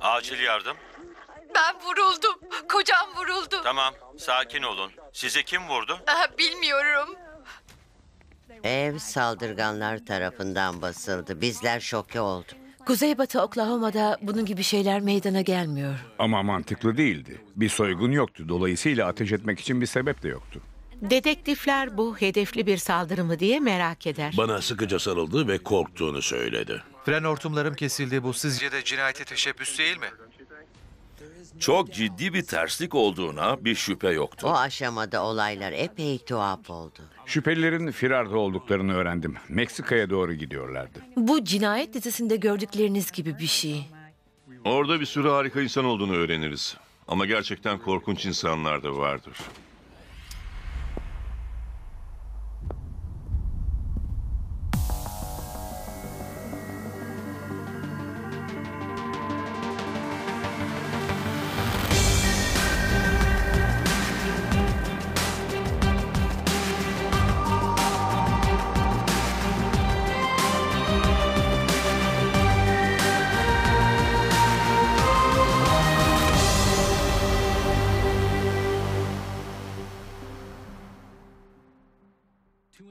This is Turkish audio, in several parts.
Acil yardım. Ben vuruldum. Kocam vuruldu. Tamam, sakin olun. Sizi kim vurdu? Aha, bilmiyorum. Ev saldırganlar tarafından basıldı. Bizler şoke olduk. Kuzeybatı Oklahoma'da bunun gibi şeyler meydana gelmiyor. Ama mantıklı değildi. Bir soygun yoktu. Dolayısıyla ateş etmek için bir sebep de yoktu. Dedektifler bu hedefli bir saldırı mı diye merak eder. Bana sıkıca sarıldı ve korktuğunu söyledi. Fren hortumlarım kesildi. Bu sizce de cinayete teşebbüs değil mi? Çok ciddi bir terslik olduğuna bir şüphe yoktu. O aşamada olaylar epey tuhaf oldu. Şüphelilerin firarda olduklarını öğrendim. Meksika'ya doğru gidiyorlardı. Bu cinayet dizisinde gördükleriniz gibi bir şey. Orada bir sürü harika insan olduğunu öğreniriz. Ama gerçekten korkunç insanlar da vardır.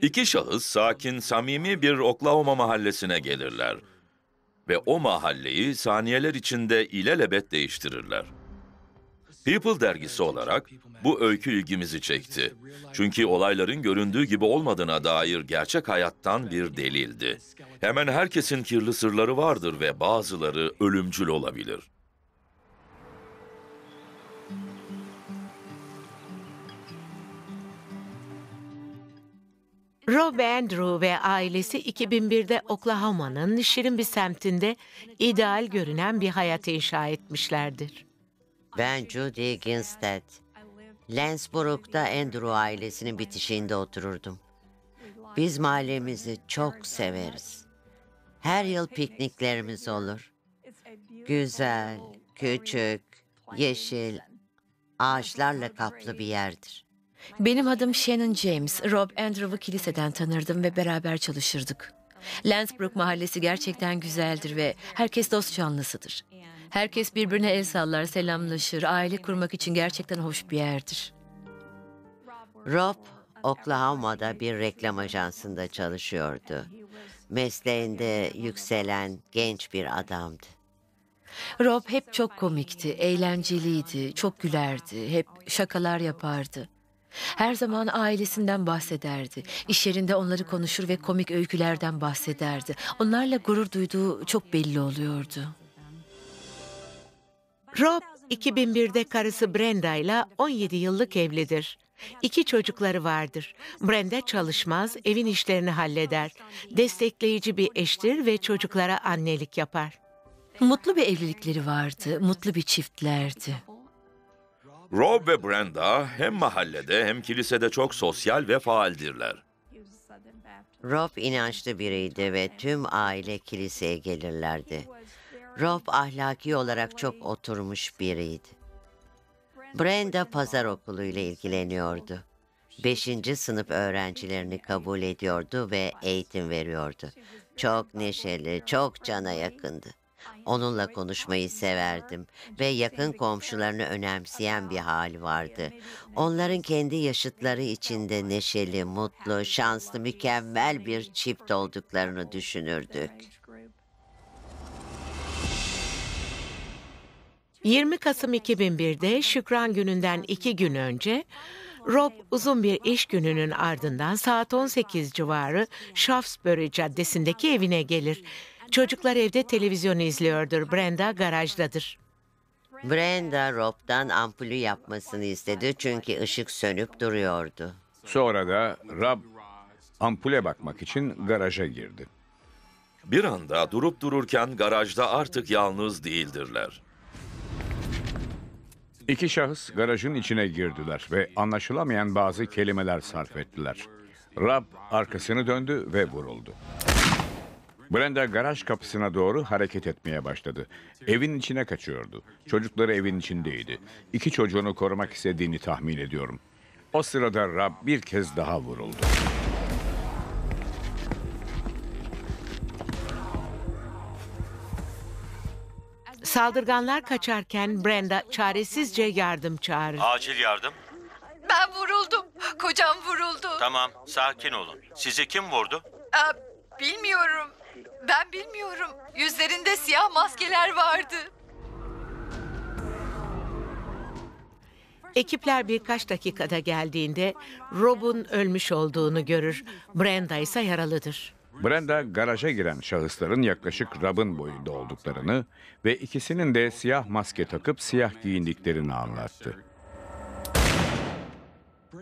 İki şahıs sakin, samimi bir Oklahoma mahallesine gelirler ve o mahalleyi saniyeler içinde ilelebet değiştirirler. People dergisi olarak bu öykü ilgimizi çekti. Çünkü olayların göründüğü gibi olmadığına dair gerçek hayattan bir delildi. Hemen herkesin kirli sırları vardır ve bazıları ölümcül olabilir. Rob Andrew ve ailesi 2001'de Oklahoma'nın şirin bir semtinde ideal görünen bir hayat inşa etmişlerdir. Ben Judy Ginstead. Lensborough'da Andrew ailesinin bitişiğinde otururdum. Biz mahallemizi çok severiz. Her yıl pikniklerimiz olur. Güzel, küçük, yeşil, ağaçlarla kaplı bir yerdir. Benim adım Shannon James. Rob Andrew'u kiliseden tanırdım ve beraber çalışırdık. Lansbrook mahallesi gerçekten güzeldir ve herkes dost canlısıdır. Herkes birbirine el sallar, selamlaşır. Aile kurmak için gerçekten hoş bir yerdir. Rob, Oklahoma'da bir reklam ajansında çalışıyordu. Mesleğinde yükselen genç bir adamdı. Rob hep çok komikti, eğlenceliydi, çok gülerdi, hep şakalar yapardı. Her zaman ailesinden bahsederdi. İş yerinde onları konuşur ve komik öykülerden bahsederdi. Onlarla gurur duyduğu çok belli oluyordu. Rob 2001'de karısı Brenda ile 17 yıllık evlidir. İki çocukları vardır. Brenda çalışmaz, evin işlerini halleder. Destekleyici bir eştir ve çocuklara annelik yapar. Mutlu bir evlilikleri vardı, mutlu bir çiftlerdi. Rob ve Brenda hem mahallede hem kilisede çok sosyal ve faaldirler. Rob inançlı biriydi ve tüm aile kiliseye gelirlerdi. Rob ahlaki olarak çok oturmuş biriydi. Brenda pazar okulu ile ilgileniyordu. Beşinci sınıf öğrencilerini kabul ediyordu ve eğitim veriyordu. Çok neşeli, çok cana yakındı. Onunla konuşmayı severdim ve yakın komşularını önemseyen bir hal vardı. Onların kendi yaşıtları içinde neşeli, mutlu, şanslı, mükemmel bir çift olduklarını düşünürdük. 20 Kasım 2001'de Şükran gününden iki gün önce Rob uzun bir iş gününün ardından saat 18 civarı Shaftesbury Caddesi'ndeki evine gelir. Çocuklar evde televizyonu izliyordur. Brenda garajdadır. Brenda Rob'dan ampulü yapmasını istedi çünkü ışık sönüp duruyordu. Sonra da Rob ampule bakmak için garaja girdi. Bir anda durup dururken garajda artık yalnız değildirler. İki şahıs garajın içine girdiler ve anlaşılamayan bazı kelimeler sarf ettiler. Rab arkasını döndü ve vuruldu. Brenda garaj kapısına doğru hareket etmeye başladı. Evin içine kaçıyordu. Çocukları evin içindeydi. İki çocuğunu korumak istediğini tahmin ediyorum. O sırada Rab bir kez daha vuruldu. Saldırganlar kaçarken Brenda çaresizce yardım çağırır. Acil yardım. Ben vuruldum. Kocam vuruldu. Tamam, sakin olun. Sizi kim vurdu? Aa, bilmiyorum. Ben bilmiyorum. Yüzlerinde siyah maskeler vardı. Ekipler birkaç dakikada geldiğinde Rob'un ölmüş olduğunu görür. Brenda ise yaralıdır. Brenda garaja giren şahısların yaklaşık Rob'un boyunda olduklarını ve ikisinin de siyah maske takıp siyah giyindiklerini anlattı.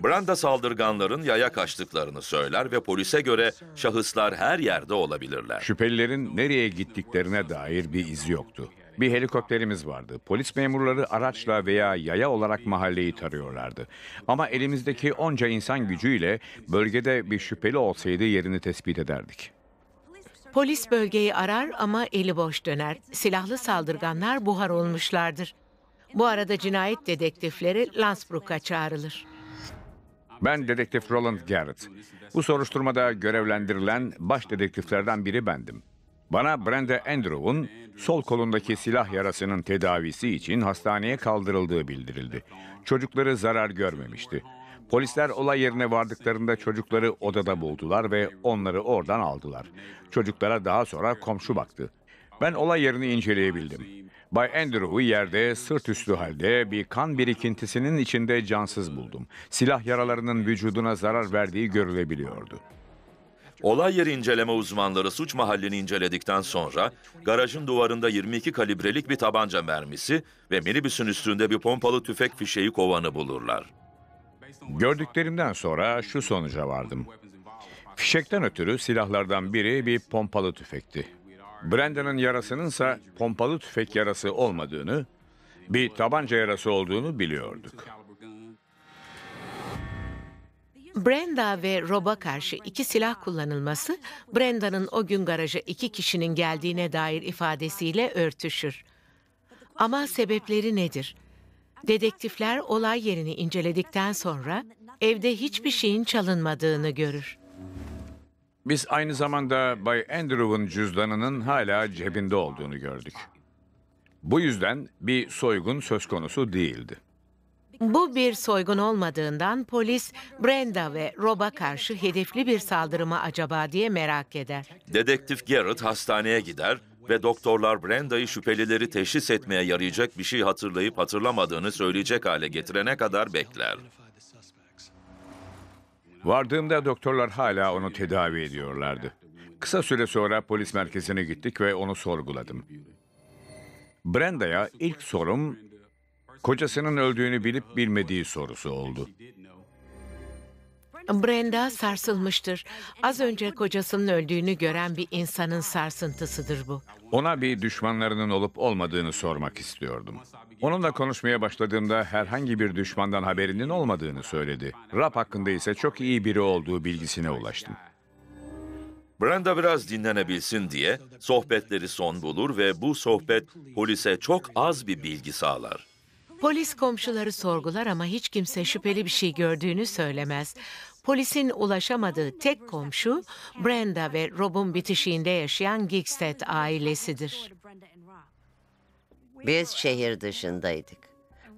Branda saldırganların yaya kaçtıklarını söyler ve polise göre şahıslar her yerde olabilirler. Şüphelilerin nereye gittiklerine dair bir iz yoktu. Bir helikopterimiz vardı. Polis memurları araçla veya yaya olarak mahalleyi tarıyorlardı. Ama elimizdeki onca insan gücüyle bölgede bir şüpheli olsaydı yerini tespit ederdik. Polis bölgeyi arar ama eli boş döner. Silahlı saldırganlar buhar olmuşlardır. Bu arada cinayet dedektifleri Landsbrook'a çağrılır. Ben dedektif Roland Garrett. Bu soruşturmada görevlendirilen baş dedektiflerden biri bendim. Bana Brenda Andrew'un sol kolundaki silah yarasının tedavisi için hastaneye kaldırıldığı bildirildi. Çocukları zarar görmemişti. Polisler olay yerine vardıklarında çocukları odada buldular ve onları oradan aldılar. Çocuklara daha sonra komşu baktı. Ben olay yerini inceleyebildim. Bay Andrew'u yerde sırt üstü halde bir kan birikintisinin içinde cansız buldum. Silah yaralarının vücuduna zarar verdiği görülebiliyordu. Olay yeri inceleme uzmanları suç mahallini inceledikten sonra garajın duvarında 22 kalibrelik bir tabanca mermisi ve minibüsün üstünde bir pompalı tüfek fişeği kovanı bulurlar. Gördüklerimden sonra şu sonuca vardım. Fişekten ötürü silahlardan biri bir pompalı tüfekti. Brenda'nın yarasınınsa pompalı tüfek yarası olmadığını, bir tabanca yarası olduğunu biliyorduk. Brenda ve Rob'a karşı iki silah kullanılması, Brenda'nın o gün garaja iki kişinin geldiğine dair ifadesiyle örtüşür. Ama sebepleri nedir? Dedektifler olay yerini inceledikten sonra evde hiçbir şeyin çalınmadığını görür. Biz aynı zamanda Bay Andrew'un cüzdanının hala cebinde olduğunu gördük. Bu yüzden bir soygun söz konusu değildi. Bu bir soygun olmadığından polis Brenda ve Rob'a karşı hedefli bir saldırı acaba diye merak eder. Dedektif Garrett hastaneye gider ve doktorlar Brenda'yı şüphelileri teşhis etmeye yarayacak bir şey hatırlayıp hatırlamadığını söyleyecek hale getirene kadar bekler. Vardığımda doktorlar hala onu tedavi ediyorlardı. Kısa süre sonra polis merkezine gittik ve onu sorguladım. Brenda'ya ilk sorum kocasının öldüğünü bilip bilmediği sorusu oldu. Brenda sarsılmıştır. Az önce kocasının öldüğünü gören bir insanın sarsıntısıdır bu. Ona bir düşmanlarının olup olmadığını sormak istiyordum. Onunla konuşmaya başladığımda herhangi bir düşmandan haberinin olmadığını söyledi. Rap hakkında ise çok iyi biri olduğu bilgisine ulaştım. Brenda biraz dinlenebilsin diye sohbetleri son bulur ve bu sohbet polise çok az bir bilgi sağlar. Polis komşuları sorgular ama hiç kimse şüpheli bir şey gördüğünü söylemez. Polisin ulaşamadığı tek komşu Brenda ve Rob'un bitişiğinde yaşayan Gigstead ailesidir. Biz şehir dışındaydık.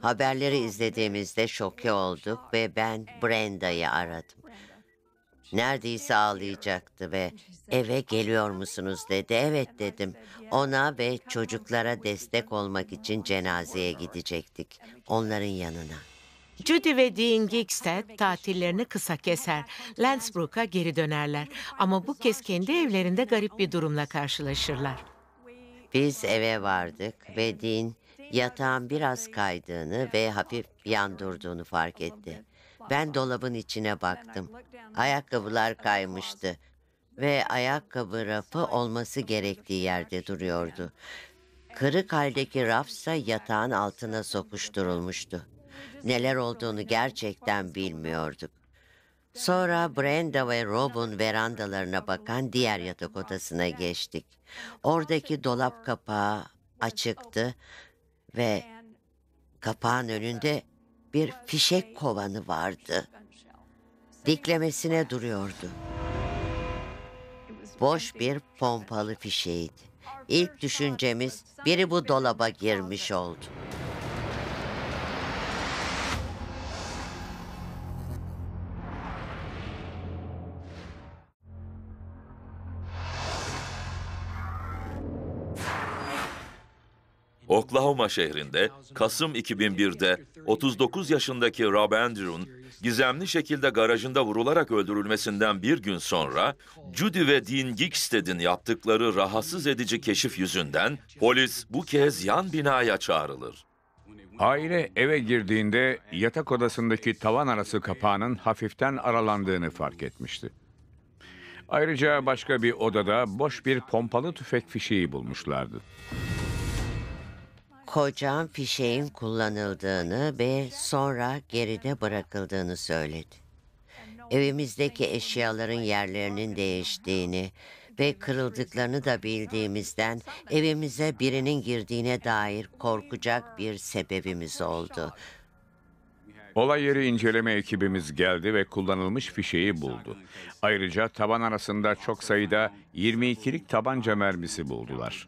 Haberleri izlediğimizde şoke olduk ve ben Brenda'yı aradım. Neredeyse ağlayacaktı ve eve geliyor musunuz dedi. Evet dedim. Ona ve çocuklara destek olmak için cenazeye gidecektik. Onların yanına. Judy ve Dean Gigstead tatillerini kısa keser. Landsbrook'a geri dönerler. Ama bu kez kendi evlerinde garip bir durumla karşılaşırlar. Biz eve vardık ve Dean yatağın biraz kaydığını ve hafif yan durduğunu fark etti. Ben dolabın içine baktım. Ayakkabılar kaymıştı ve ayakkabı rafı olması gerektiği yerde duruyordu. Kırık haldeki rafsa yatağın altına sokuşturulmuştu neler olduğunu gerçekten bilmiyorduk. Sonra Brenda ve Rob'un verandalarına bakan diğer yatak odasına geçtik. Oradaki dolap kapağı açıktı ve kapağın önünde bir fişek kovanı vardı. Diklemesine duruyordu. Boş bir pompalı fişeğiydi. İlk düşüncemiz biri bu dolaba girmiş oldu. Oklahoma şehrinde Kasım 2001'de 39 yaşındaki Rob Andrew'un gizemli şekilde garajında vurularak öldürülmesinden bir gün sonra Judy ve Dean Gigstead'in yaptıkları rahatsız edici keşif yüzünden polis bu kez yan binaya çağrılır. Aile eve girdiğinde yatak odasındaki tavan arası kapağının hafiften aralandığını fark etmişti. Ayrıca başka bir odada boş bir pompalı tüfek fişeği bulmuşlardı. Kocam fişeğin kullanıldığını ve sonra geride bırakıldığını söyledi. Evimizdeki eşyaların yerlerinin değiştiğini ve kırıldıklarını da bildiğimizden evimize birinin girdiğine dair korkacak bir sebebimiz oldu. Olay yeri inceleme ekibimiz geldi ve kullanılmış fişeği buldu. Ayrıca taban arasında çok sayıda 22'lik tabanca mermisi buldular.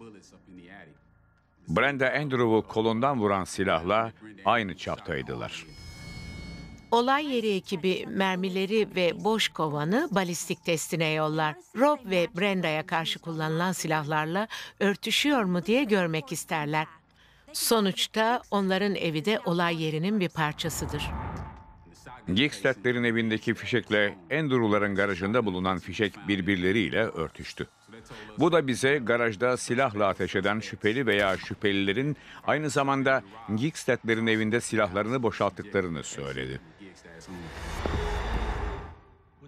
Brenda Andrew'u kolundan vuran silahla aynı çaptaydılar. Olay yeri ekibi mermileri ve boş kovanı balistik testine yollar. Rob ve Brenda'ya karşı kullanılan silahlarla örtüşüyor mu diye görmek isterler. Sonuçta onların evi de olay yerinin bir parçasıdır. Gigstad'lerin evindeki fişekle Andrew'ların garajında bulunan fişek birbirleriyle örtüştü. Bu da bize garajda silahla ateş eden şüpheli veya şüphelilerin aynı zamanda Gigstad'lerin evinde silahlarını boşalttıklarını söyledi.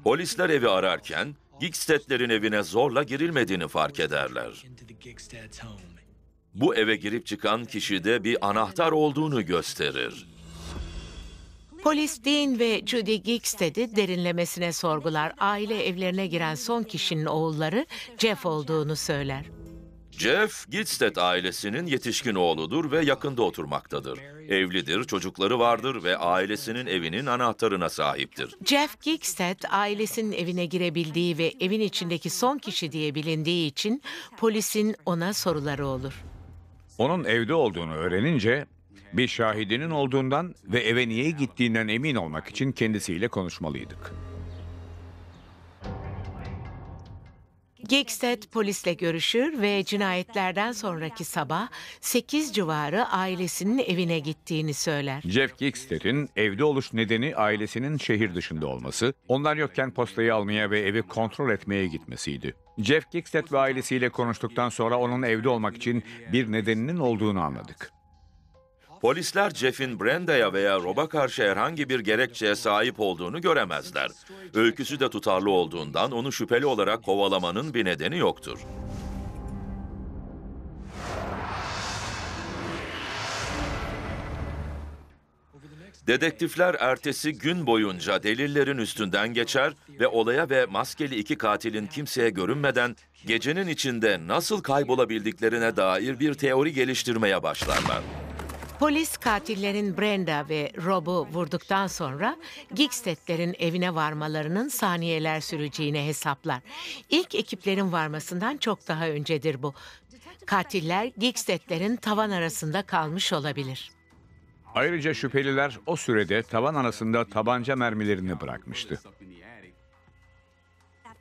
Polisler evi ararken Gigstad'lerin evine zorla girilmediğini fark ederler. Bu eve girip çıkan kişide bir anahtar olduğunu gösterir. Polis Dean ve Judy Giggs'te derinlemesine sorgular. Aile evlerine giren son kişinin oğulları Jeff olduğunu söyler. Jeff, Gidstead ailesinin yetişkin oğludur ve yakında oturmaktadır. Evlidir, çocukları vardır ve ailesinin evinin anahtarına sahiptir. Jeff Gigstead ailesinin evine girebildiği ve evin içindeki son kişi diye bilindiği için polisin ona soruları olur. Onun evde olduğunu öğrenince bir şahidinin olduğundan ve eve niye gittiğinden emin olmak için kendisiyle konuşmalıydık. Gigstead polisle görüşür ve cinayetlerden sonraki sabah 8 civarı ailesinin evine gittiğini söyler. Jeff Gigstead'in evde oluş nedeni ailesinin şehir dışında olması, onlar yokken postayı almaya ve evi kontrol etmeye gitmesiydi. Jeff Gigstead ve ailesiyle konuştuktan sonra onun evde olmak için bir nedeninin olduğunu anladık. Polisler Jeff'in Brenda'ya veya Rob'a karşı herhangi bir gerekçeye sahip olduğunu göremezler. Öyküsü de tutarlı olduğundan onu şüpheli olarak kovalamanın bir nedeni yoktur. Dedektifler ertesi gün boyunca delillerin üstünden geçer ve olaya ve maskeli iki katilin kimseye görünmeden gecenin içinde nasıl kaybolabildiklerine dair bir teori geliştirmeye başlarlar. Polis katillerin Brenda ve Rob'u vurduktan sonra Gigsted'lerin evine varmalarının saniyeler süreceğini hesaplar. İlk ekiplerin varmasından çok daha öncedir bu. Katiller Gigsted'lerin tavan arasında kalmış olabilir. Ayrıca şüpheliler o sürede tavan arasında tabanca mermilerini bırakmıştı.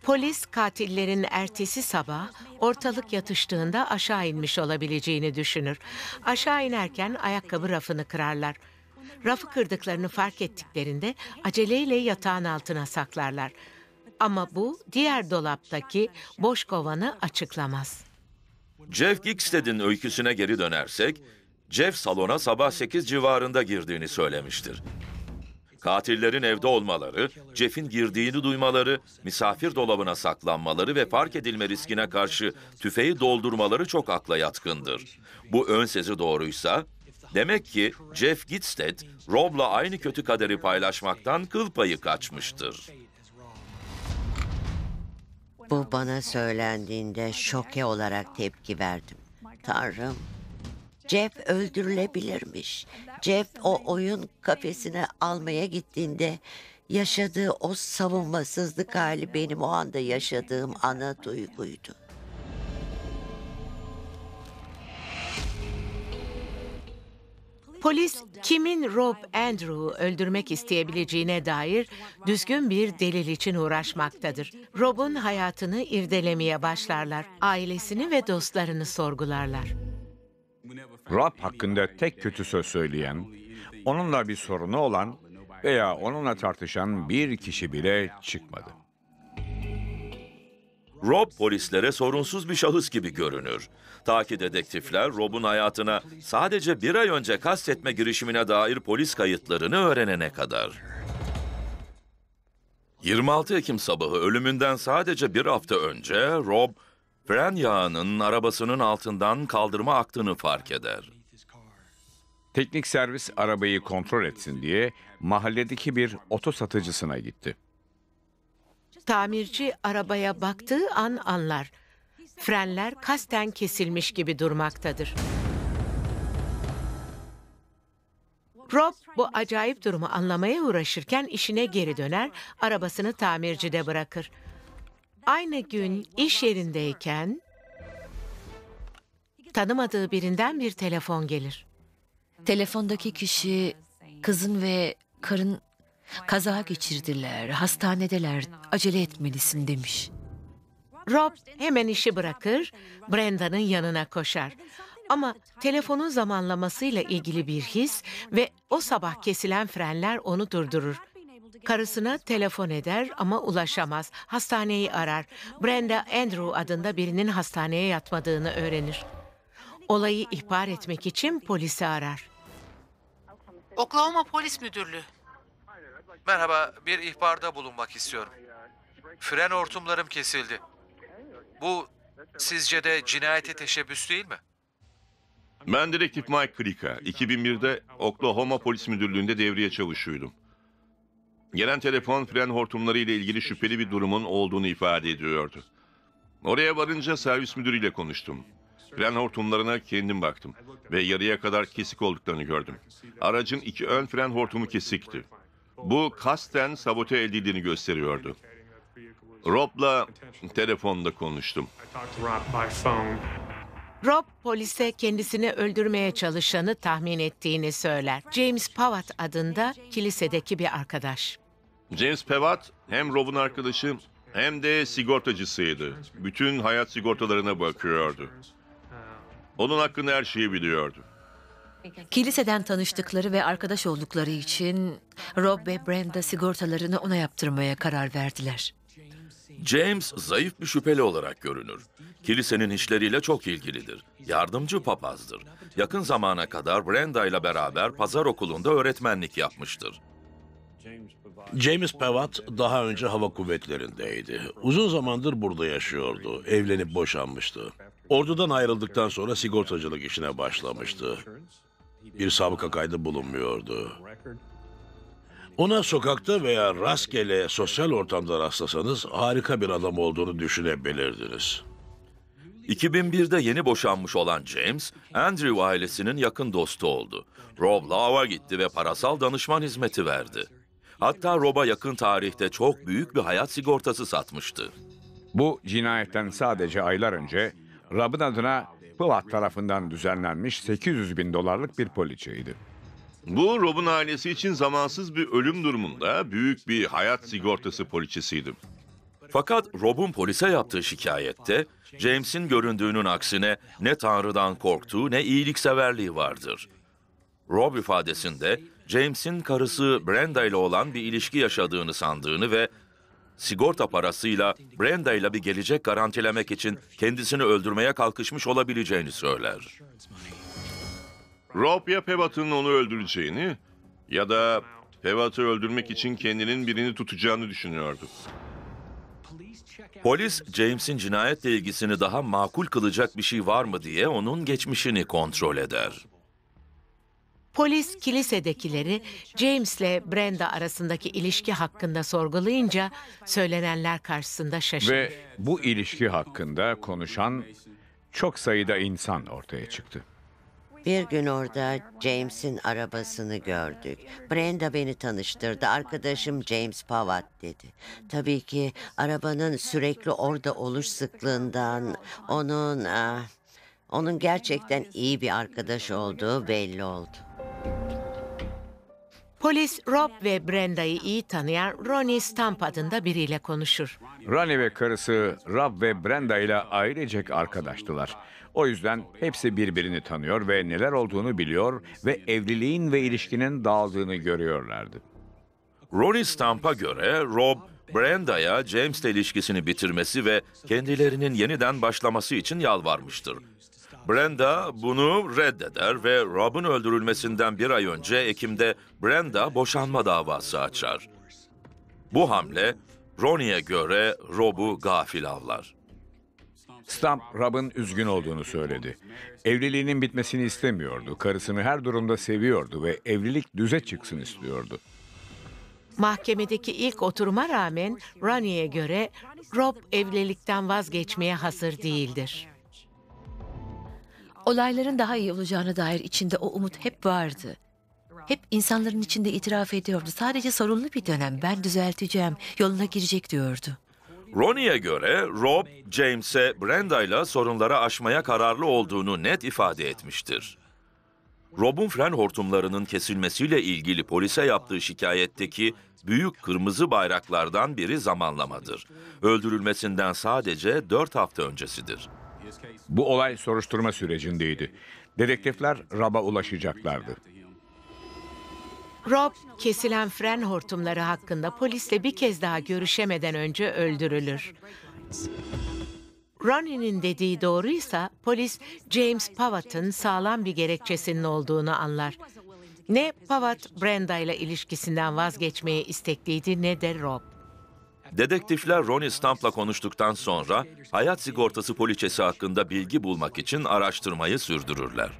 Polis katillerin ertesi sabah ortalık yatıştığında aşağı inmiş olabileceğini düşünür. Aşağı inerken ayakkabı rafını kırarlar. Rafı kırdıklarını fark ettiklerinde aceleyle yatağın altına saklarlar. Ama bu diğer dolaptaki boş kovanı açıklamaz. Jeff Gixted'in öyküsüne geri dönersek, Jeff salona sabah 8 civarında girdiğini söylemiştir. Katillerin evde olmaları, Jeff'in girdiğini duymaları, misafir dolabına saklanmaları ve fark edilme riskine karşı tüfeği doldurmaları çok akla yatkındır. Bu ön sezi doğruysa, demek ki Jeff Gitstead, Rob'la aynı kötü kaderi paylaşmaktan kıl payı kaçmıştır. Bu bana söylendiğinde şoke olarak tepki verdim. Tanrım, Jeff öldürülebilirmiş. Jeff o oyun şey kafesine almaya gittiğinde yaşadığı o savunmasızlık hali benim o anda yaşadığım ana duyguydu. Polis kimin Rob Andrew'u öldürmek isteyebileceğine dair düzgün bir delil için uğraşmaktadır. Rob'un hayatını irdelemeye başlarlar. Ailesini ve dostlarını sorgularlar. Rab hakkında tek kötü söz söyleyen, onunla bir sorunu olan veya onunla tartışan bir kişi bile çıkmadı. Rob polislere sorunsuz bir şahıs gibi görünür. Ta ki dedektifler Rob'un hayatına sadece bir ay önce kastetme girişimine dair polis kayıtlarını öğrenene kadar. 26 Ekim sabahı ölümünden sadece bir hafta önce Rob fren yağının arabasının altından kaldırma aktığını fark eder. Teknik servis arabayı kontrol etsin diye mahalledeki bir oto satıcısına gitti. Tamirci arabaya baktığı an anlar. Frenler kasten kesilmiş gibi durmaktadır. Rob bu acayip durumu anlamaya uğraşırken işine geri döner, arabasını tamircide bırakır. Aynı gün iş yerindeyken tanımadığı birinden bir telefon gelir. Telefondaki kişi kızın ve karın kaza geçirdiler, hastanedeler, acele etmelisin demiş. Rob hemen işi bırakır, Brenda'nın yanına koşar. Ama telefonun zamanlamasıyla ilgili bir his ve o sabah kesilen frenler onu durdurur. Karısına telefon eder ama ulaşamaz. Hastaneyi arar. Brenda Andrew adında birinin hastaneye yatmadığını öğrenir. Olayı ihbar etmek için polisi arar. Oklahoma Polis Müdürlüğü. Merhaba, bir ihbarda bulunmak istiyorum. Fren hortumlarım kesildi. Bu sizce de cinayete teşebbüs değil mi? Ben dedektif Mike Krika. 2001'de Oklahoma Polis Müdürlüğü'nde devriye çavuşuydum. Gelen telefon fren hortumları ile ilgili şüpheli bir durumun olduğunu ifade ediyordu. Oraya varınca servis müdürüyle konuştum. Fren hortumlarına kendim baktım ve yarıya kadar kesik olduklarını gördüm. Aracın iki ön fren hortumu kesikti. Bu kasten sabote edildiğini gösteriyordu. Rob'la telefonda konuştum. Rob polise kendisini öldürmeye çalışanı tahmin ettiğini söyler. James Pavat adında kilisedeki bir arkadaş. James Pavat hem Rob'un arkadaşı hem de sigortacısıydı. Bütün hayat sigortalarına bakıyordu. Onun hakkında her şeyi biliyordu. Kiliseden tanıştıkları ve arkadaş oldukları için Rob ve Brenda sigortalarını ona yaptırmaya karar verdiler. James zayıf bir şüpheli olarak görünür. Kilisenin işleriyle çok ilgilidir. Yardımcı papazdır. Yakın zamana kadar Brenda ile beraber pazar okulunda öğretmenlik yapmıştır. James Pevat daha önce hava kuvvetlerindeydi. Uzun zamandır burada yaşıyordu. Evlenip boşanmıştı. Ordudan ayrıldıktan sonra sigortacılık işine başlamıştı. Bir sabıka kaydı bulunmuyordu. Ona sokakta veya rastgele sosyal ortamda rastlasanız harika bir adam olduğunu düşünebilirdiniz. 2001'de yeni boşanmış olan James, Andrew ailesinin yakın dostu oldu. Rob Lava gitti ve parasal danışman hizmeti verdi. Hatta Rob'a yakın tarihte çok büyük bir hayat sigortası satmıştı. Bu cinayetten sadece aylar önce Rob'un adına Pılat tarafından düzenlenmiş 800 bin dolarlık bir poliçeydi. Bu Rob'un ailesi için zamansız bir ölüm durumunda büyük bir hayat sigortası poliçesiydi. Fakat Rob'un polise yaptığı şikayette James'in göründüğünün aksine ne Tanrı'dan korktuğu ne iyilikseverliği vardır. Rob ifadesinde James'in karısı Brenda ile olan bir ilişki yaşadığını sandığını ve sigorta parasıyla Brenda ile bir gelecek garantilemek için kendisini öldürmeye kalkışmış olabileceğini söyler. Rob ya Pevat'ın onu öldüreceğini ya da Pevat'ı öldürmek için kendinin birini tutacağını düşünüyordu. Polis James'in cinayetle ilgisini daha makul kılacak bir şey var mı diye onun geçmişini kontrol eder. Polis kilisedekileri James'le Brenda arasındaki ilişki hakkında sorgulayınca söylenenler karşısında şaşırır. Ve bu ilişki hakkında konuşan çok sayıda insan ortaya çıktı. Bir gün orada James'in arabasını gördük. Brenda beni tanıştırdı. Arkadaşım James Pavat dedi. Tabii ki arabanın sürekli orada oluş sıklığından onun ah, onun gerçekten iyi bir arkadaş olduğu belli oldu. Polis Rob ve Brenda'yı iyi tanıyan Ronnie Stamp adında biriyle konuşur. Ronnie ve karısı Rob ve Brenda ile ailecek arkadaştılar. O yüzden hepsi birbirini tanıyor ve neler olduğunu biliyor ve evliliğin ve ilişkinin dağıldığını görüyorlardı. Ronnie Stamp'a göre Rob, Brenda'ya James'le ilişkisini bitirmesi ve kendilerinin yeniden başlaması için yalvarmıştır. Brenda bunu reddeder ve Rob'un öldürülmesinden bir ay önce Ekim'de Brenda boşanma davası açar. Bu hamle Ronnie'ye göre Rob'u gafil avlar. Stump, Rob'ın üzgün olduğunu söyledi. Evliliğinin bitmesini istemiyordu. Karısını her durumda seviyordu ve evlilik düze çıksın istiyordu. Mahkemedeki ilk oturuma rağmen Ronnie'ye göre Rob evlilikten vazgeçmeye hazır değildir. Olayların daha iyi olacağına dair içinde o umut hep vardı. Hep insanların içinde itiraf ediyordu. Sadece sorunlu bir dönem. Ben düzelteceğim. Yoluna girecek diyordu. Ronnie'ye göre Rob, James'e Brenda ile sorunları aşmaya kararlı olduğunu net ifade etmiştir. Rob'un fren hortumlarının kesilmesiyle ilgili polise yaptığı şikayetteki büyük kırmızı bayraklardan biri zamanlamadır. Öldürülmesinden sadece 4 hafta öncesidir. Bu olay soruşturma sürecindeydi. Dedektifler Rob'a ulaşacaklardı. Rob, kesilen fren hortumları hakkında polisle bir kez daha görüşemeden önce öldürülür. Ronnie'nin dediği doğruysa polis James Pavat'ın sağlam bir gerekçesinin olduğunu anlar. Ne Pavat Brenda ile ilişkisinden vazgeçmeye istekliydi ne de Rob. Dedektifler Ronnie Stamp'la konuştuktan sonra hayat sigortası poliçesi hakkında bilgi bulmak için araştırmayı sürdürürler.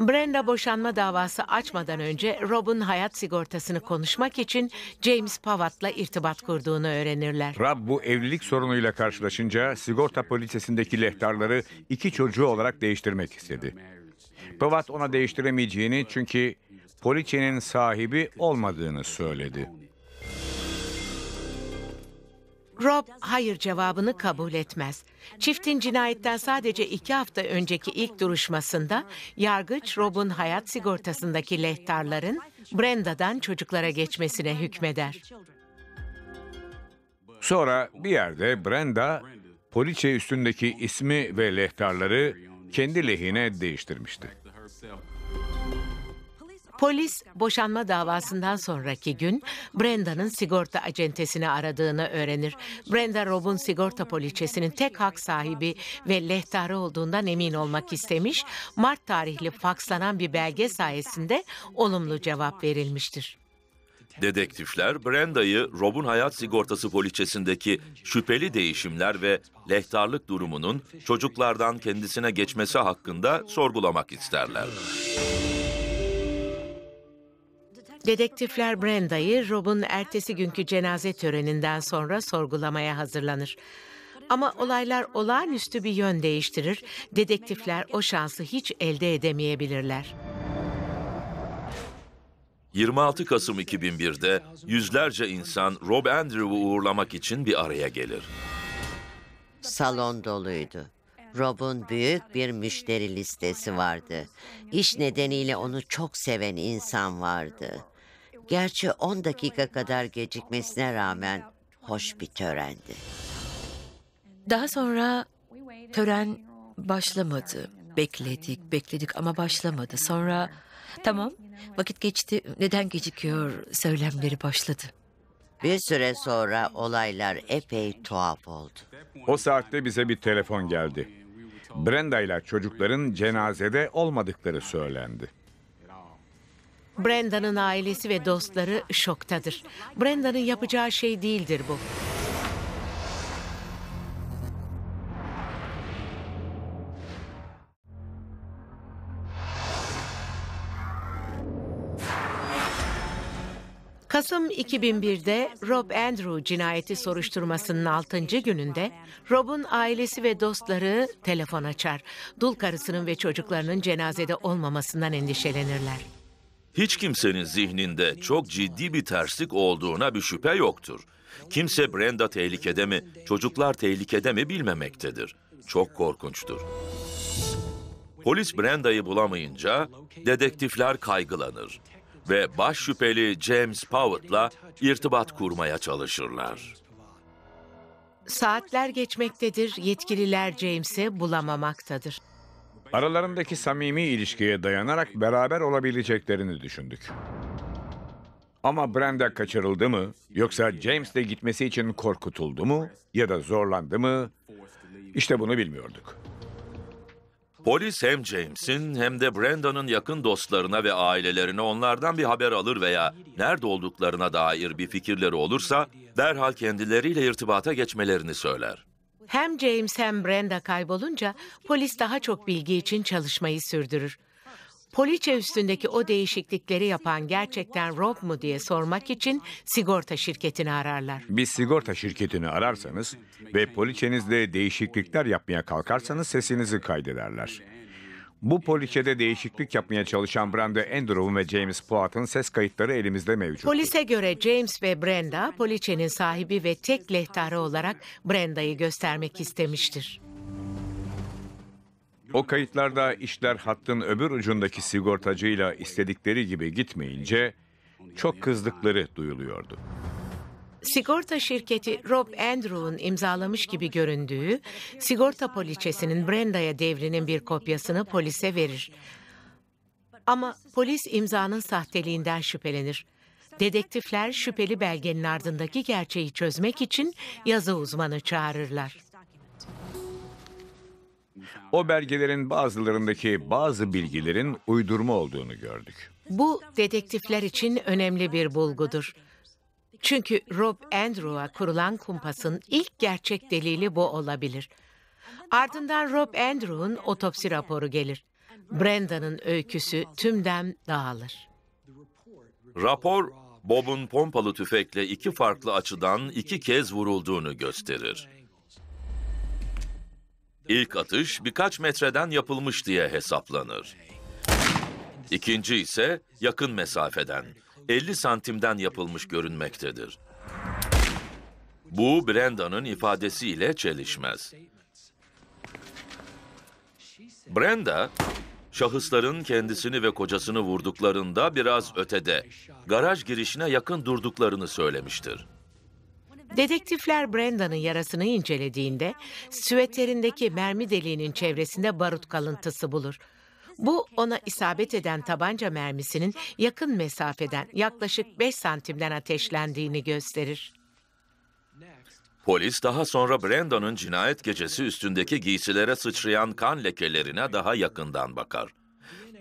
Brenda boşanma davası açmadan önce Rob'un hayat sigortasını konuşmak için James Pavat'la irtibat kurduğunu öğrenirler. Rob bu evlilik sorunuyla karşılaşınca sigorta poliçesindeki lehtarları iki çocuğu olarak değiştirmek istedi. Pavat ona değiştiremeyeceğini çünkü poliçenin sahibi olmadığını söyledi. Rob hayır cevabını kabul etmez. Çiftin cinayetten sadece iki hafta önceki ilk duruşmasında yargıç Rob'un hayat sigortasındaki lehtarların Brenda'dan çocuklara geçmesine hükmeder. Sonra bir yerde Brenda poliçe üstündeki ismi ve lehtarları kendi lehine değiştirmişti. Polis boşanma davasından sonraki gün Brenda'nın sigorta acentesini aradığını öğrenir. Brenda Rob'un sigorta poliçesinin tek hak sahibi ve lehtarı olduğundan emin olmak istemiş. Mart tarihli fakslanan bir belge sayesinde olumlu cevap verilmiştir. Dedektifler Brenda'yı Rob'un hayat sigortası poliçesindeki şüpheli değişimler ve lehtarlık durumunun çocuklardan kendisine geçmesi hakkında sorgulamak isterler. Dedektifler Brenda'yı Rob'un ertesi günkü cenaze töreninden sonra sorgulamaya hazırlanır. Ama olaylar olağanüstü bir yön değiştirir. Dedektifler o şansı hiç elde edemeyebilirler. 26 Kasım 2001'de yüzlerce insan Rob Andrew'u uğurlamak için bir araya gelir. Salon doluydu. Rob'un büyük bir müşteri listesi vardı. İş nedeniyle onu çok seven insan vardı. Gerçi 10 dakika kadar gecikmesine rağmen hoş bir törendi. Daha sonra tören başlamadı. Bekledik, bekledik ama başlamadı. Sonra tamam vakit geçti neden gecikiyor söylemleri başladı. Bir süre sonra olaylar epey tuhaf oldu. O saatte bize bir telefon geldi. Brenda ile çocukların cenazede olmadıkları söylendi. Brenda'nın ailesi ve dostları şoktadır. Brenda'nın yapacağı şey değildir bu. Kasım 2001'de Rob Andrew cinayeti soruşturmasının 6. gününde Rob'un ailesi ve dostları telefon açar. Dul karısının ve çocuklarının cenazede olmamasından endişelenirler hiç kimsenin zihninde çok ciddi bir terslik olduğuna bir şüphe yoktur. Kimse Brenda tehlikede mi, çocuklar tehlikede mi bilmemektedir. Çok korkunçtur. Polis Brenda'yı bulamayınca dedektifler kaygılanır ve baş şüpheli James Powett'la irtibat kurmaya çalışırlar. Saatler geçmektedir, yetkililer James'i bulamamaktadır. Aralarındaki samimi ilişkiye dayanarak beraber olabileceklerini düşündük. Ama Brenda kaçırıldı mı, yoksa James de gitmesi için korkutuldu mu ya da zorlandı mı? İşte bunu bilmiyorduk. Polis hem James'in hem de Brenda'nın yakın dostlarına ve ailelerine onlardan bir haber alır veya nerede olduklarına dair bir fikirleri olursa derhal kendileriyle irtibata geçmelerini söyler. Hem James hem Brenda kaybolunca polis daha çok bilgi için çalışmayı sürdürür. Poliçe üstündeki o değişiklikleri yapan gerçekten Rob mu diye sormak için sigorta şirketini ararlar. Bir sigorta şirketini ararsanız ve poliçenizde değişiklikler yapmaya kalkarsanız sesinizi kaydederler. Bu poliçede değişiklik yapmaya çalışan Brenda Andrew'un ve James Poat'ın ses kayıtları elimizde mevcut. Polise göre James ve Brenda poliçenin sahibi ve tek lehtarı olarak Brenda'yı göstermek istemiştir. O kayıtlarda işler hattın öbür ucundaki sigortacıyla istedikleri gibi gitmeyince çok kızdıkları duyuluyordu sigorta şirketi Rob Andrew'un imzalamış gibi göründüğü sigorta poliçesinin Brenda'ya devrinin bir kopyasını polise verir. Ama polis imzanın sahteliğinden şüphelenir. Dedektifler şüpheli belgenin ardındaki gerçeği çözmek için yazı uzmanı çağırırlar. O belgelerin bazılarındaki bazı bilgilerin uydurma olduğunu gördük. Bu dedektifler için önemli bir bulgudur. Çünkü Rob Andrew'a kurulan kumpasın ilk gerçek delili bu olabilir. Ardından Rob Andrew'un otopsi raporu gelir. Brenda'nın öyküsü tümden dağılır. Rapor, Bob'un pompalı tüfekle iki farklı açıdan iki kez vurulduğunu gösterir. İlk atış birkaç metreden yapılmış diye hesaplanır. İkinci ise yakın mesafeden. 50 santimden yapılmış görünmektedir. Bu Brenda'nın ifadesiyle çelişmez. Brenda, şahısların kendisini ve kocasını vurduklarında biraz ötede, garaj girişine yakın durduklarını söylemiştir. Dedektifler Brenda'nın yarasını incelediğinde süveterindeki mermi deliğinin çevresinde barut kalıntısı bulur. Bu ona isabet eden tabanca mermisinin yakın mesafeden yaklaşık 5 santimden ateşlendiğini gösterir. Polis daha sonra Brandon'ın cinayet gecesi üstündeki giysilere sıçrayan kan lekelerine daha yakından bakar.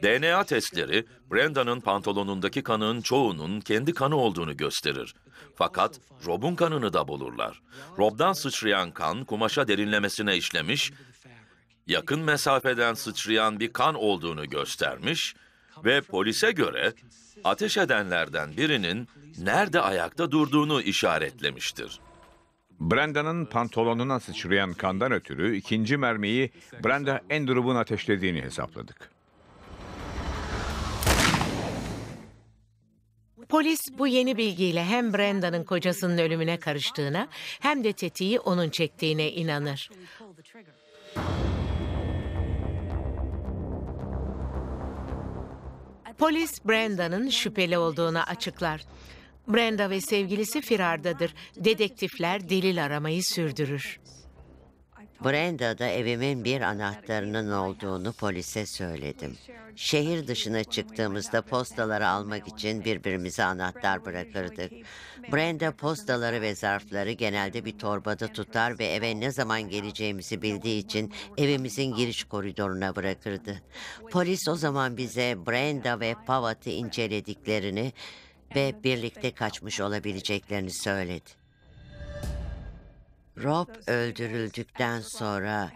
DNA testleri Brandon'ın pantolonundaki kanın çoğunun kendi kanı olduğunu gösterir. Fakat Rob'un kanını da bulurlar. Rob'dan sıçrayan kan kumaşa derinlemesine işlemiş yakın mesafeden sıçrayan bir kan olduğunu göstermiş ve polise göre ateş edenlerden birinin nerede ayakta durduğunu işaretlemiştir. Brenda'nın pantolonuna sıçrayan kandan ötürü ikinci mermiyi Brenda Andrew'un ateşlediğini hesapladık. Polis bu yeni bilgiyle hem Brenda'nın kocasının ölümüne karıştığına hem de tetiği onun çektiğine inanır. Polis Brenda'nın şüpheli olduğunu açıklar. Brenda ve sevgilisi firardadır. Dedektifler delil aramayı sürdürür. Brenda da evimin bir anahtarının olduğunu polise söyledim. Şehir dışına çıktığımızda postaları almak için birbirimize anahtar bırakırdık. Brenda postaları ve zarfları genelde bir torbada tutar ve eve ne zaman geleceğimizi bildiği için evimizin giriş koridoruna bırakırdı. Polis o zaman bize Brenda ve Pavat'ı incelediklerini ve birlikte kaçmış olabileceklerini söyledi. Rob öldürüldükten sonra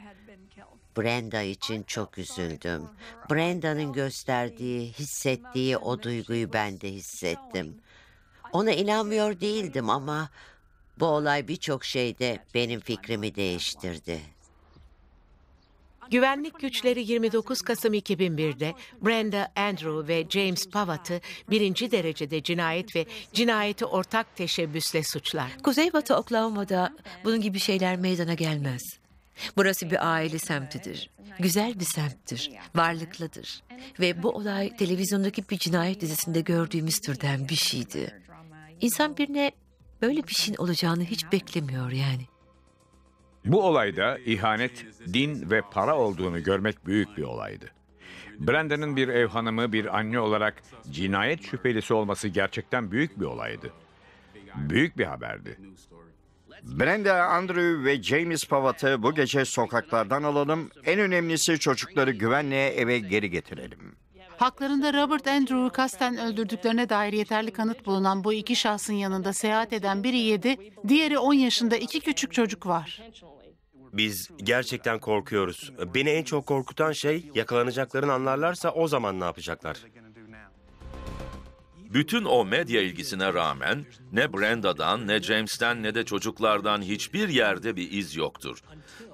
Brenda için çok üzüldüm. Brenda'nın gösterdiği, hissettiği o duyguyu ben de hissettim. Ona inanmıyor değildim ama bu olay birçok şeyde benim fikrimi değiştirdi. Güvenlik güçleri 29 Kasım 2001'de Brenda Andrew ve James Pavat'ı birinci derecede cinayet ve cinayeti ortak teşebbüsle suçlar. Kuzeybatı Oklahoma'da bunun gibi şeyler meydana gelmez. Burası bir aile semtidir. Güzel bir semttir, varlıklıdır. Ve bu olay televizyondaki bir cinayet dizisinde gördüğümüz türden bir şeydi. İnsan birine böyle bir şeyin olacağını hiç beklemiyor yani. Bu olayda ihanet din ve para olduğunu görmek büyük bir olaydı. Brenda'nın bir ev hanımı, bir anne olarak cinayet şüphelisi olması gerçekten büyük bir olaydı. Büyük bir haberdi. Brenda, Andrew ve James Pavat'ı bu gece sokaklardan alalım. En önemlisi çocukları güvenle eve geri getirelim. Haklarında Robert Andrew'u kasten öldürdüklerine dair yeterli kanıt bulunan bu iki şahsın yanında seyahat eden biri 7, diğeri 10 yaşında iki küçük çocuk var. Biz gerçekten korkuyoruz. Beni en çok korkutan şey yakalanacaklarını anlarlarsa o zaman ne yapacaklar? Bütün o medya ilgisine rağmen ne Brenda'dan ne James'ten ne de çocuklardan hiçbir yerde bir iz yoktur.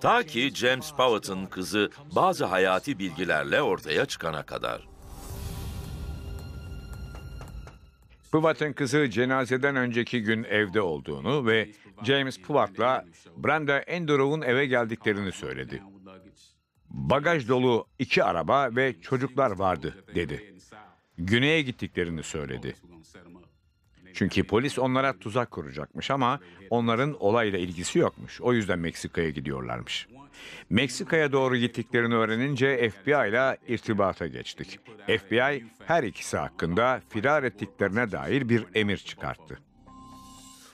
Ta ki James Powell'ın kızı bazı hayati bilgilerle ortaya çıkana kadar. Pıvat'ın kızı cenazeden önceki gün evde olduğunu ve James Pulat'la Brenda Enduro'un eve geldiklerini söyledi. Bagaj dolu iki araba ve çocuklar vardı dedi. Güney'e gittiklerini söyledi. Çünkü polis onlara tuzak kuracakmış ama onların olayla ilgisi yokmuş. O yüzden Meksika'ya gidiyorlarmış. Meksika'ya doğru gittiklerini öğrenince FBI ile irtibata geçtik. FBI her ikisi hakkında firar ettiklerine dair bir emir çıkarttı.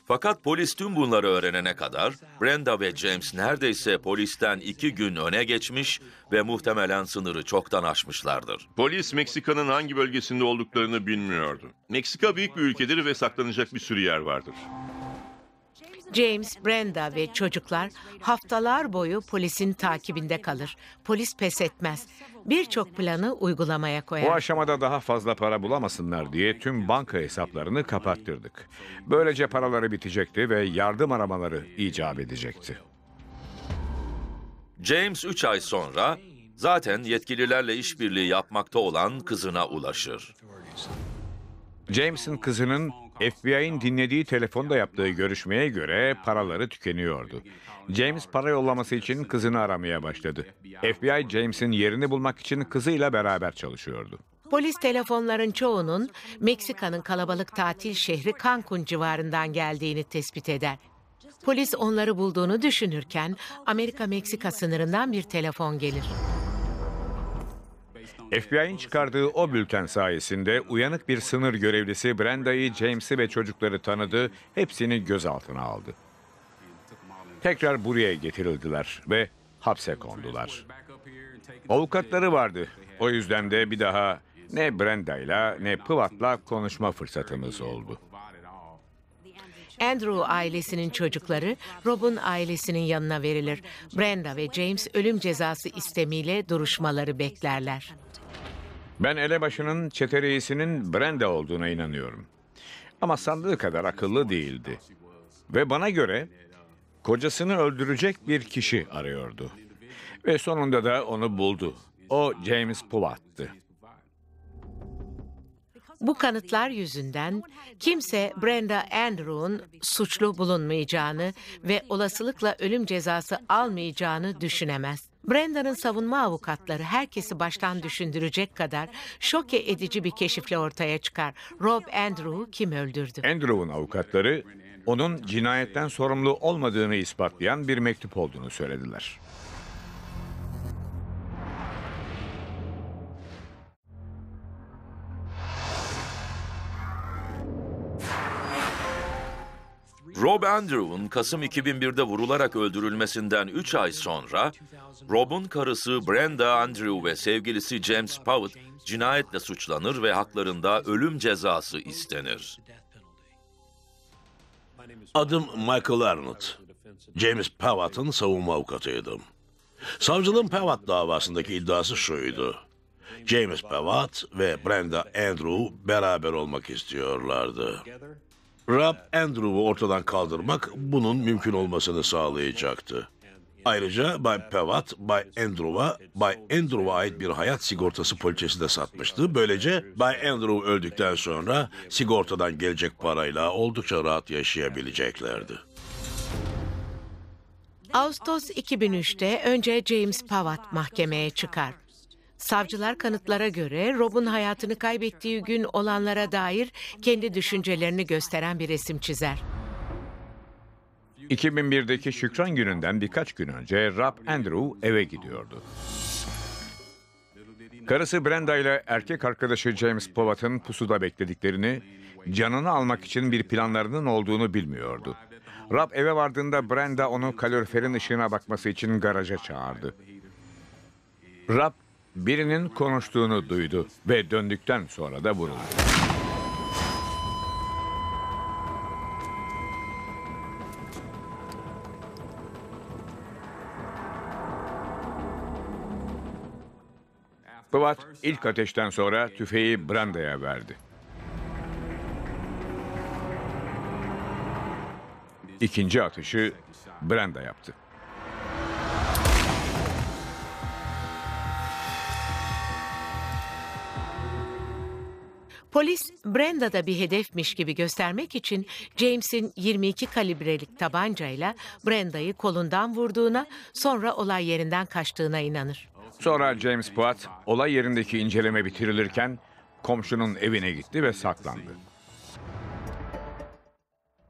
Fakat polis tüm bunları öğrenene kadar Brenda ve James neredeyse polisten iki gün öne geçmiş ve muhtemelen sınırı çoktan aşmışlardır. Polis Meksika'nın hangi bölgesinde olduklarını bilmiyordu. Meksika büyük bir ülkedir ve saklanacak bir sürü yer vardır. James, Brenda ve çocuklar haftalar boyu polisin takibinde kalır. Polis pes etmez birçok planı uygulamaya Bu aşamada daha fazla para bulamasınlar diye tüm banka hesaplarını kapattırdık. Böylece paraları bitecekti ve yardım aramaları icap edecekti. James 3 ay sonra zaten yetkililerle işbirliği yapmakta olan kızına ulaşır. James'in kızının FBI'nin dinlediği telefonda yaptığı görüşmeye göre paraları tükeniyordu. James para yollaması için kızını aramaya başladı. FBI James'in yerini bulmak için kızıyla beraber çalışıyordu. Polis telefonların çoğunun Meksika'nın kalabalık tatil şehri Cancun civarından geldiğini tespit eder. Polis onları bulduğunu düşünürken Amerika-Meksika sınırından bir telefon gelir. FBI'nin çıkardığı o bülten sayesinde uyanık bir sınır görevlisi Brenda'yı, James'i ve çocukları tanıdı, hepsini gözaltına aldı. Tekrar buraya getirildiler ve hapse kondular. Avukatları vardı. O yüzden de bir daha ne Brenda'yla ne Pıvat'la konuşma fırsatımız oldu. Andrew ailesinin çocukları Rob'un ailesinin yanına verilir. Brenda ve James ölüm cezası istemiyle duruşmaları beklerler. Ben elebaşının çete reisinin Brenda olduğuna inanıyorum. Ama sandığı kadar akıllı değildi. Ve bana göre kocasını öldürecek bir kişi arıyordu. Ve sonunda da onu buldu. O James Pollack'tı. Bu kanıtlar yüzünden kimse Brenda Andrew'un suçlu bulunmayacağını ve olasılıkla ölüm cezası almayacağını düşünemez. Brenda'nın savunma avukatları herkesi baştan düşündürecek kadar şok edici bir keşifle ortaya çıkar. Rob Andrew kim öldürdü? Andrew'un avukatları onun cinayetten sorumlu olmadığını ispatlayan bir mektup olduğunu söylediler. Rob Andrew'un Kasım 2001'de vurularak öldürülmesinden 3 ay sonra Rob'un karısı Brenda Andrew ve sevgilisi James Powell cinayetle suçlanır ve haklarında ölüm cezası istenir. Adım Michael Arnott. James Powell'ın savunma avukatıydım. Savcılığın Powell davasındaki iddiası şuydu. James Powell ve Brenda Andrew beraber olmak istiyorlardı. Rab Andrew'u ortadan kaldırmak bunun mümkün olmasını sağlayacaktı. Ayrıca Bay Pevat, Bay Andrew'a, Bay Andrew'a ait bir hayat sigortası poliçesi de satmıştı. Böylece Bay Andrew öldükten sonra sigortadan gelecek parayla oldukça rahat yaşayabileceklerdi. Ağustos 2003'te önce James Pavat mahkemeye çıkar. Savcılar kanıtlara göre Rob'un hayatını kaybettiği gün olanlara dair kendi düşüncelerini gösteren bir resim çizer. 2001'deki Şükran gününden birkaç gün önce Rob Andrew eve gidiyordu. Karısı Brenda ile erkek arkadaşı James Povat'ın pusuda beklediklerini, canını almak için bir planlarının olduğunu bilmiyordu. Rob eve vardığında Brenda onu kaloriferin ışığına bakması için garaja çağırdı. Rob birinin konuştuğunu duydu ve döndükten sonra da vuruldu. Pıvat ilk ateşten sonra tüfeği Branda'ya verdi. İkinci atışı Branda yaptı. Polis Brenda'da bir hedefmiş gibi göstermek için James'in 22 kalibrelik tabancayla Brenda'yı kolundan vurduğuna sonra olay yerinden kaçtığına inanır. Sonra James Poat olay yerindeki inceleme bitirilirken komşunun evine gitti ve saklandı.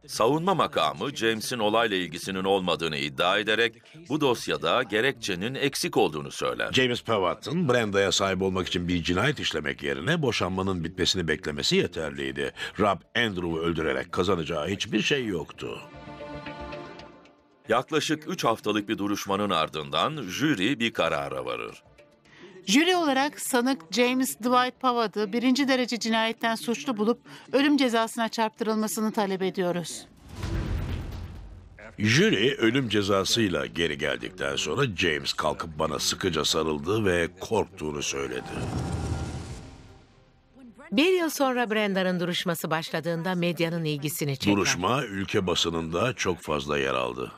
Savunma makamı James'in olayla ilgisinin olmadığını iddia ederek bu dosyada gerekçenin eksik olduğunu söyler. James Pavatt'ın Brenda'ya sahip olmak için bir cinayet işlemek yerine boşanmanın bitmesini beklemesi yeterliydi. Rob Andrew'u öldürerek kazanacağı hiçbir şey yoktu. Yaklaşık 3 haftalık bir duruşmanın ardından jüri bir karara varır. Jüri olarak sanık James Dwight Pavadı birinci derece cinayetten suçlu bulup ölüm cezasına çarptırılmasını talep ediyoruz. Jüri ölüm cezasıyla geri geldikten sonra James kalkıp bana sıkıca sarıldı ve korktuğunu söyledi. Bir yıl sonra Brenda'nın duruşması başladığında medyanın ilgisini çekti. Duruşma ülke basınında çok fazla yer aldı.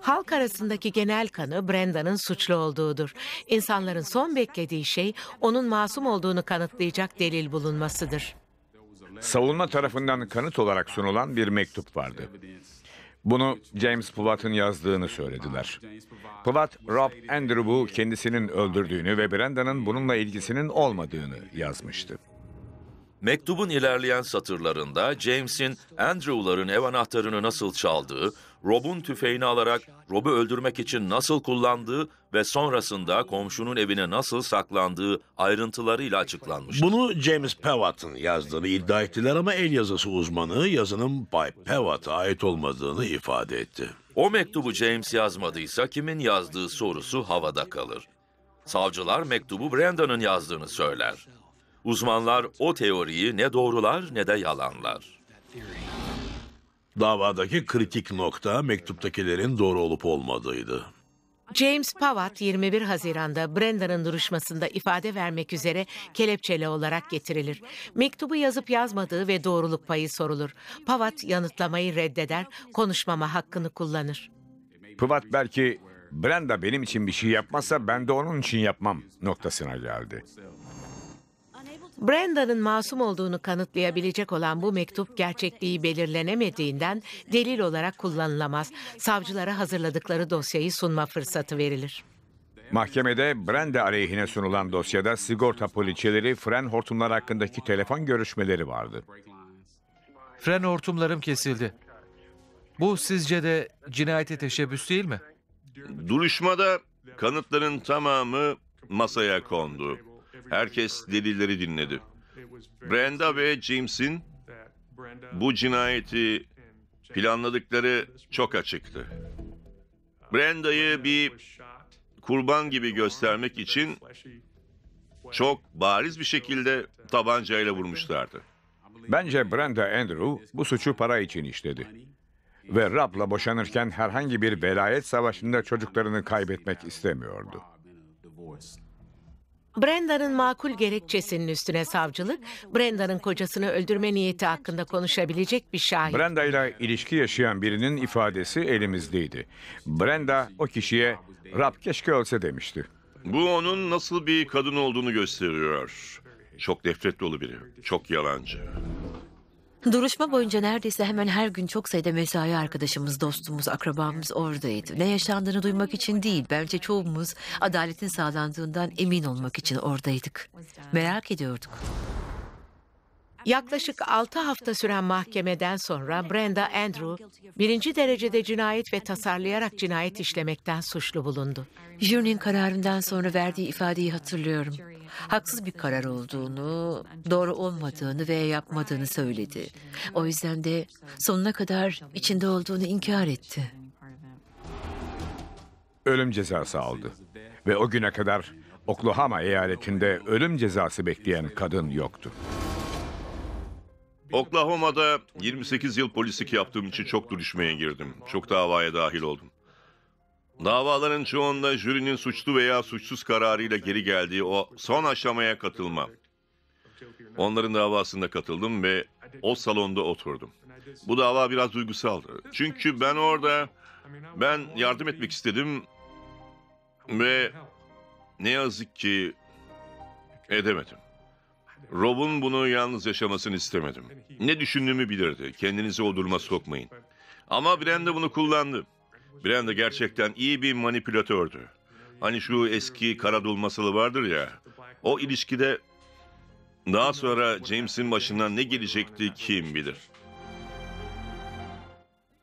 Halk arasındaki genel kanı Brenda'nın suçlu olduğudur. İnsanların son beklediği şey onun masum olduğunu kanıtlayacak delil bulunmasıdır. Savunma tarafından kanıt olarak sunulan bir mektup vardı. Bunu James Platt'ın yazdığını söylediler. Platt, Rob Andrew'u kendisinin öldürdüğünü ve Brenda'nın bununla ilgisinin olmadığını yazmıştı. Mektubun ilerleyen satırlarında James'in Andrew'ların ev anahtarını nasıl çaldığı, Rob'un tüfeğini alarak Rob'u öldürmek için nasıl kullandığı ve sonrasında komşunun evine nasıl saklandığı ayrıntılarıyla açıklanmış. Bunu James Pewatt'ın yazdığını iddia ettiler ama el yazısı uzmanı yazının Bay Pevat'a ait olmadığını ifade etti. O mektubu James yazmadıysa kimin yazdığı sorusu havada kalır. Savcılar mektubu Brandon'ın yazdığını söyler. Uzmanlar o teoriyi ne doğrular ne de yalanlar. Davadaki kritik nokta mektuptakilerin doğru olup olmadığıydı. James Pavat 21 Haziran'da Brenda'nın duruşmasında ifade vermek üzere kelepçeli olarak getirilir. Mektubu yazıp yazmadığı ve doğruluk payı sorulur. Pavat yanıtlamayı reddeder, konuşmama hakkını kullanır. Pavat belki Brenda benim için bir şey yapmazsa ben de onun için yapmam noktasına geldi. Brenda'nın masum olduğunu kanıtlayabilecek olan bu mektup gerçekliği belirlenemediğinden delil olarak kullanılamaz. Savcılara hazırladıkları dosyayı sunma fırsatı verilir. Mahkemede Brenda aleyhine sunulan dosyada sigorta poliçeleri fren hortumlar hakkındaki telefon görüşmeleri vardı. Fren hortumlarım kesildi. Bu sizce de cinayete teşebbüs değil mi? Duruşmada kanıtların tamamı masaya kondu. Herkes delilleri dinledi. Brenda ve James'in bu cinayeti planladıkları çok açıktı. Brenda'yı bir kurban gibi göstermek için çok bariz bir şekilde tabancayla vurmuşlardı. Bence Brenda Andrew bu suçu para için işledi. Ve Rab'la boşanırken herhangi bir velayet savaşında çocuklarını kaybetmek istemiyordu. Brenda'nın makul gerekçesinin üstüne savcılık, Brenda'nın kocasını öldürme niyeti hakkında konuşabilecek bir şahit. Brenda ile ilişki yaşayan birinin ifadesi elimizdeydi. Brenda o kişiye Rab keşke ölse demişti. Bu onun nasıl bir kadın olduğunu gösteriyor. Çok nefret dolu biri, çok yalancı. Duruşma boyunca neredeyse hemen her gün çok sayıda mesai arkadaşımız, dostumuz, akrabamız oradaydı. Ne yaşandığını duymak için değil, bence çoğumuz adaletin sağlandığından emin olmak için oradaydık. Merak ediyorduk. Yaklaşık 6 hafta süren mahkemeden sonra Brenda Andrew, birinci derecede cinayet ve tasarlayarak cinayet işlemekten suçlu bulundu. Jürinin kararından sonra verdiği ifadeyi hatırlıyorum. Haksız bir karar olduğunu, doğru olmadığını ve yapmadığını söyledi. O yüzden de sonuna kadar içinde olduğunu inkar etti. Ölüm cezası aldı ve o güne kadar Oklahoma eyaletinde ölüm cezası bekleyen kadın yoktu. Oklahoma'da 28 yıl polislik yaptığım için çok duruşmaya girdim. Çok davaya dahil oldum. Davaların çoğunda jürinin suçlu veya suçsuz kararıyla geri geldiği o son aşamaya katılmam. Onların davasında katıldım ve o salonda oturdum. Bu dava biraz duygusaldı. Çünkü ben orada ben yardım etmek istedim ve ne yazık ki edemedim. Rob'un bunu yalnız yaşamasını istemedim. Ne düşündüğümü bilirdi. Kendinizi o duruma sokmayın. Ama Brenda bunu kullandı. Brenda gerçekten iyi bir manipülatördü. Hani şu eski kara masalı vardır ya. O ilişkide daha sonra James'in başına ne gelecekti kim bilir.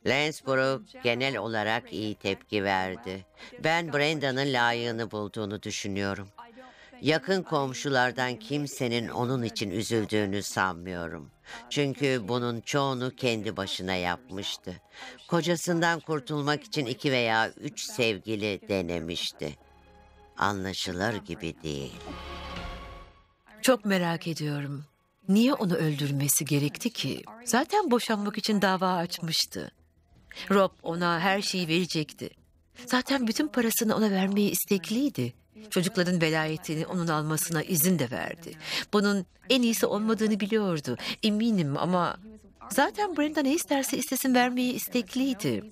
Lansborough genel olarak iyi tepki verdi. Ben Brenda'nın layığını bulduğunu düşünüyorum. Yakın komşulardan kimsenin onun için üzüldüğünü sanmıyorum. Çünkü bunun çoğunu kendi başına yapmıştı. Kocasından kurtulmak için iki veya üç sevgili denemişti. Anlaşılır gibi değil. Çok merak ediyorum. Niye onu öldürmesi gerekti ki? Zaten boşanmak için dava açmıştı. Rob ona her şeyi verecekti. Zaten bütün parasını ona vermeye istekliydi. Çocukların velayetini onun almasına izin de verdi. Bunun en iyisi olmadığını biliyordu. Eminim ama zaten Brenda ne isterse istesin vermeyi istekliydi.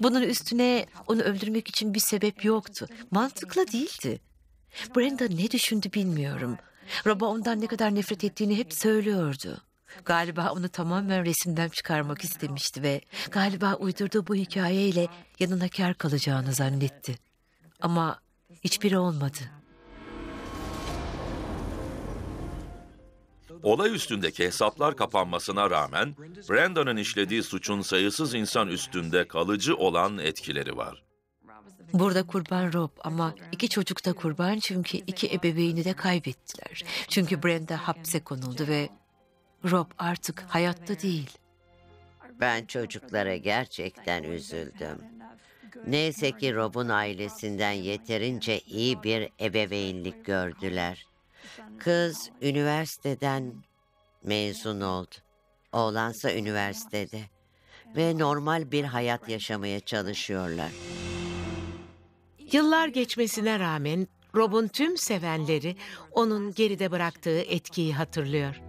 Bunun üstüne onu öldürmek için bir sebep yoktu. Mantıklı değildi. Brenda ne düşündü bilmiyorum. Rob'a ondan ne kadar nefret ettiğini hep söylüyordu. Galiba onu tamamen resimden çıkarmak istemişti ve galiba uydurduğu bu hikayeyle yanına kar kalacağını zannetti. Ama hiçbiri olmadı. Olay üstündeki hesaplar kapanmasına rağmen Brandon'ın işlediği suçun sayısız insan üstünde kalıcı olan etkileri var. Burada kurban Rob ama iki çocuk da kurban çünkü iki ebeveyni de kaybettiler. Çünkü Brenda hapse konuldu ve Rob artık hayatta değil. Ben çocuklara gerçekten üzüldüm. Neyse ki Rob'un ailesinden yeterince iyi bir ebeveynlik gördüler. Kız üniversiteden mezun oldu. Oğlansa üniversitede ve normal bir hayat yaşamaya çalışıyorlar. Yıllar geçmesine rağmen Rob'un tüm sevenleri onun geride bıraktığı etkiyi hatırlıyor.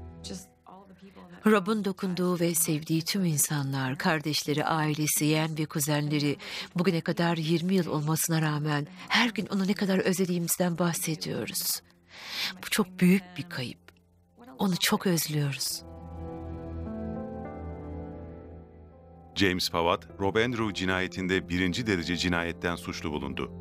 Rob'un dokunduğu ve sevdiği tüm insanlar, kardeşleri, ailesi, yeğen ve kuzenleri bugüne kadar 20 yıl olmasına rağmen her gün onu ne kadar özlediğimizden bahsediyoruz. Bu çok büyük bir kayıp. Onu çok özlüyoruz. James Pavat, Rob Andrew cinayetinde birinci derece cinayetten suçlu bulundu.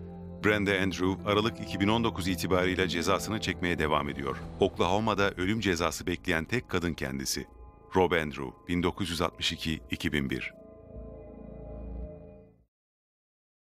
Brenda Andrew, Aralık 2019 itibariyle cezasını çekmeye devam ediyor. Oklahoma'da ölüm cezası bekleyen tek kadın kendisi. Rob Andrew, 1962-2001